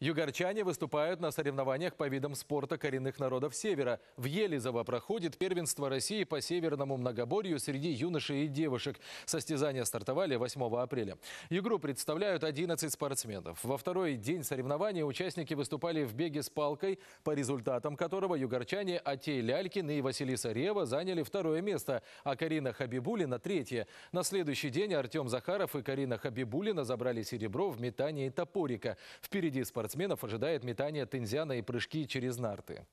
Югорчане выступают на соревнованиях по видам спорта коренных народов Севера. В Елизово проходит первенство России по северному многоборью среди юношей и девушек. Состязания стартовали 8 апреля. Игру представляют 11 спортсменов. Во второй день соревнований участники выступали в беге с палкой, по результатам которого югорчане Атей Лялькин и Василиса Рева заняли второе место, а Карина Хабибулина – третье. На следующий день Артем Захаров и Карина Хабибулина забрали серебро в метании топорика. Впереди спортсмены Спортсменов ожидает метание тензяна и прыжки через нарты.